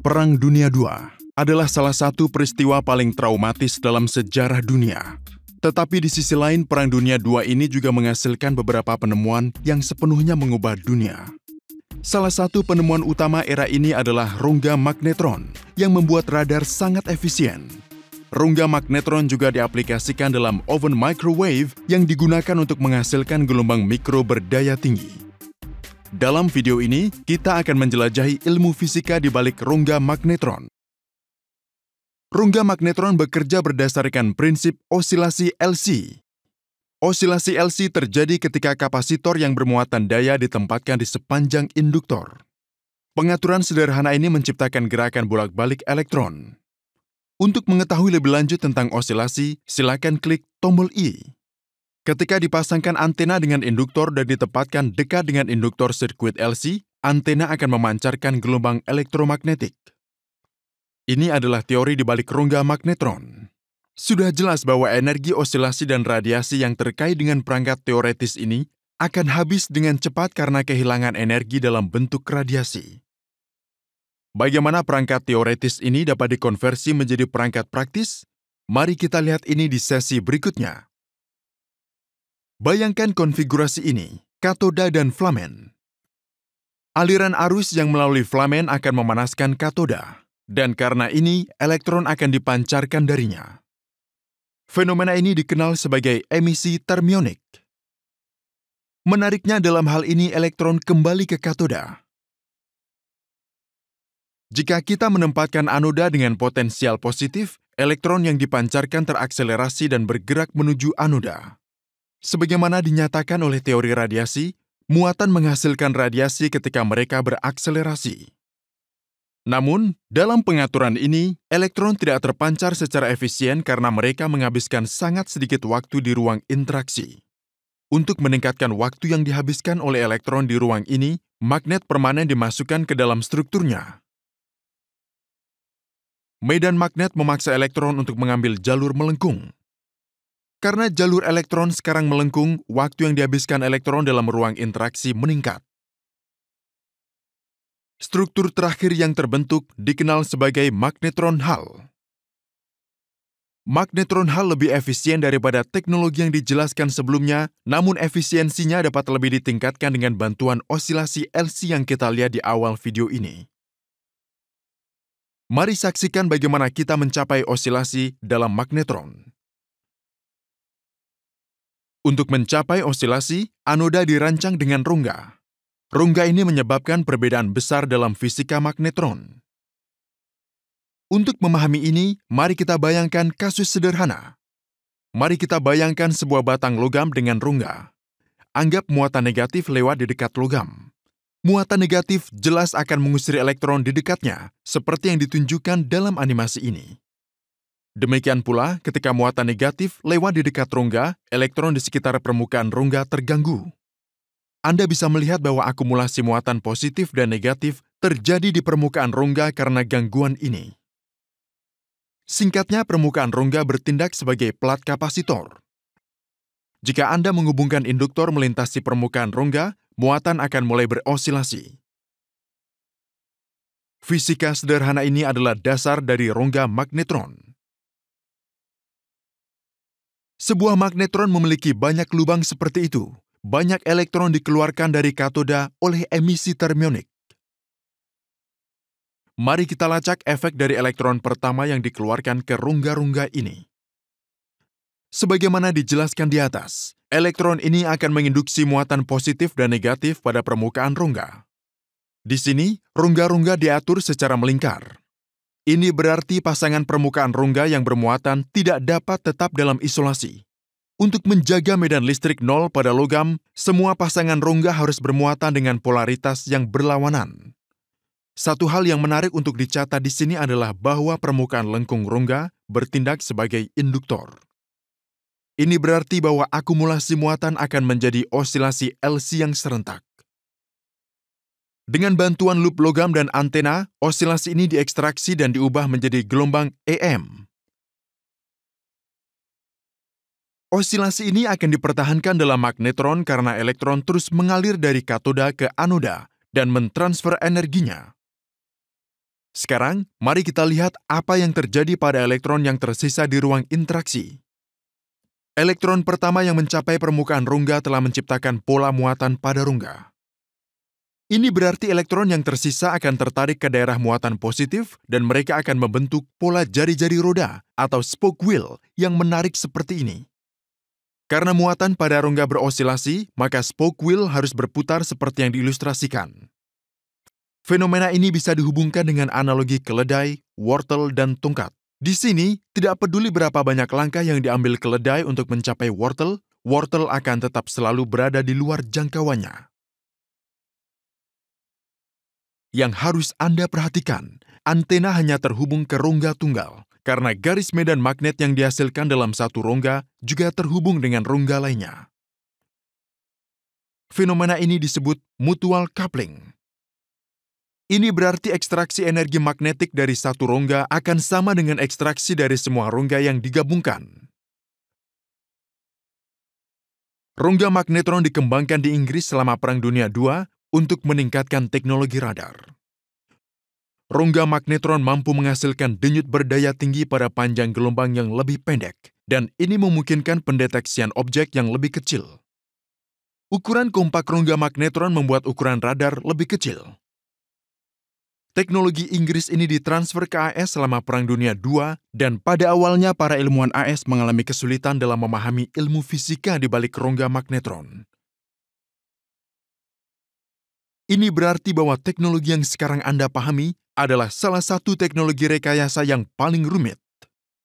Perang Dunia II adalah salah satu peristiwa paling traumatis dalam sejarah dunia. Tetapi di sisi lain, Perang Dunia II ini juga menghasilkan beberapa penemuan yang sepenuhnya mengubah dunia. Salah satu penemuan utama era ini adalah rongga magnetron yang membuat radar sangat efisien. Rongga magnetron juga diaplikasikan dalam oven microwave yang digunakan untuk menghasilkan gelombang mikro berdaya tinggi. Dalam video ini, kita akan menjelajahi ilmu fisika di balik rongga magnetron. Rongga magnetron bekerja berdasarkan prinsip osilasi LC. Osilasi LC terjadi ketika kapasitor yang bermuatan daya ditempatkan di sepanjang induktor. Pengaturan sederhana ini menciptakan gerakan bolak-balik elektron. Untuk mengetahui lebih lanjut tentang osilasi, silakan klik tombol I. Ketika dipasangkan antena dengan induktor dan ditempatkan dekat dengan induktor sirkuit LC, antena akan memancarkan gelombang elektromagnetik. Ini adalah teori di balik rongga magnetron. Sudah jelas bahwa energi osilasi dan radiasi yang terkait dengan perangkat teoretis ini akan habis dengan cepat karena kehilangan energi dalam bentuk radiasi. Bagaimana perangkat teoretis ini dapat dikonversi menjadi perangkat praktis? Mari kita lihat ini di sesi berikutnya. Bayangkan konfigurasi ini, katoda dan flamen. Aliran arus yang melalui flamen akan memanaskan katoda, dan karena ini elektron akan dipancarkan darinya. Fenomena ini dikenal sebagai emisi termionik. Menariknya dalam hal ini elektron kembali ke katoda. Jika kita menempatkan anoda dengan potensial positif, elektron yang dipancarkan terakselerasi dan bergerak menuju anoda. Sebagaimana dinyatakan oleh teori radiasi, muatan menghasilkan radiasi ketika mereka berakselerasi. Namun, dalam pengaturan ini, elektron tidak terpancar secara efisien karena mereka menghabiskan sangat sedikit waktu di ruang interaksi. Untuk meningkatkan waktu yang dihabiskan oleh elektron di ruang ini, magnet permanen dimasukkan ke dalam strukturnya. Medan magnet memaksa elektron untuk mengambil jalur melengkung. Karena jalur elektron sekarang melengkung, waktu yang dihabiskan elektron dalam ruang interaksi meningkat. Struktur terakhir yang terbentuk dikenal sebagai magnetron hal. Magnetron hal lebih efisien daripada teknologi yang dijelaskan sebelumnya, namun efisiensinya dapat lebih ditingkatkan dengan bantuan osilasi LC yang kita lihat di awal video ini. Mari saksikan bagaimana kita mencapai osilasi dalam magnetron. Untuk mencapai osilasi, anoda dirancang dengan rongga. Rongga ini menyebabkan perbedaan besar dalam fisika magnetron. Untuk memahami ini, mari kita bayangkan kasus sederhana. Mari kita bayangkan sebuah batang logam dengan rongga. Anggap muatan negatif lewat di dekat logam. Muatan negatif jelas akan mengusir elektron di dekatnya, seperti yang ditunjukkan dalam animasi ini. Demikian pula, ketika muatan negatif lewat di dekat rongga, elektron di sekitar permukaan rongga terganggu. Anda bisa melihat bahwa akumulasi muatan positif dan negatif terjadi di permukaan rongga karena gangguan ini. Singkatnya, permukaan rongga bertindak sebagai plat kapasitor. Jika Anda menghubungkan induktor melintasi permukaan rongga, muatan akan mulai berosilasi. Fisika sederhana ini adalah dasar dari rongga magnetron. Sebuah magnetron memiliki banyak lubang seperti itu. Banyak elektron dikeluarkan dari katoda oleh emisi termionik. Mari kita lacak efek dari elektron pertama yang dikeluarkan ke rongga-rongga ini. Sebagaimana dijelaskan di atas, elektron ini akan menginduksi muatan positif dan negatif pada permukaan rongga. Di sini, rongga-rongga diatur secara melingkar. Ini berarti pasangan permukaan rongga yang bermuatan tidak dapat tetap dalam isolasi. Untuk menjaga medan listrik nol pada logam, semua pasangan rongga harus bermuatan dengan polaritas yang berlawanan. Satu hal yang menarik untuk dicatat di sini adalah bahwa permukaan lengkung rongga bertindak sebagai induktor. Ini berarti bahwa akumulasi muatan akan menjadi osilasi LC yang serentak. Dengan bantuan loop logam dan antena, osilasi ini diekstraksi dan diubah menjadi gelombang EM. Osilasi ini akan dipertahankan dalam magnetron karena elektron terus mengalir dari katoda ke anoda dan mentransfer energinya. Sekarang, mari kita lihat apa yang terjadi pada elektron yang tersisa di ruang interaksi. Elektron pertama yang mencapai permukaan rongga telah menciptakan pola muatan pada rongga. Ini berarti elektron yang tersisa akan tertarik ke daerah muatan positif dan mereka akan membentuk pola jari-jari roda atau spoke wheel yang menarik seperti ini. Karena muatan pada rongga berosilasi, maka spoke wheel harus berputar seperti yang diilustrasikan. Fenomena ini bisa dihubungkan dengan analogi keledai, wortel, dan tungkat. Di sini, tidak peduli berapa banyak langkah yang diambil keledai untuk mencapai wortel, wortel akan tetap selalu berada di luar jangkauannya yang harus Anda perhatikan. Antena hanya terhubung ke rongga tunggal, karena garis medan magnet yang dihasilkan dalam satu rongga juga terhubung dengan rongga lainnya. Fenomena ini disebut mutual coupling. Ini berarti ekstraksi energi magnetik dari satu rongga akan sama dengan ekstraksi dari semua rongga yang digabungkan. Rongga magnetron dikembangkan di Inggris selama Perang Dunia II untuk meningkatkan teknologi radar. Rongga magnetron mampu menghasilkan denyut berdaya tinggi pada panjang gelombang yang lebih pendek, dan ini memungkinkan pendeteksian objek yang lebih kecil. Ukuran kompak rongga magnetron membuat ukuran radar lebih kecil. Teknologi Inggris ini ditransfer ke AS selama Perang Dunia II, dan pada awalnya para ilmuwan AS mengalami kesulitan dalam memahami ilmu fisika di balik rongga magnetron. Ini berarti bahwa teknologi yang sekarang Anda pahami adalah salah satu teknologi rekayasa yang paling rumit.